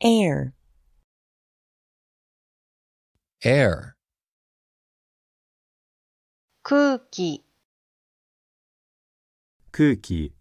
air air 空気空気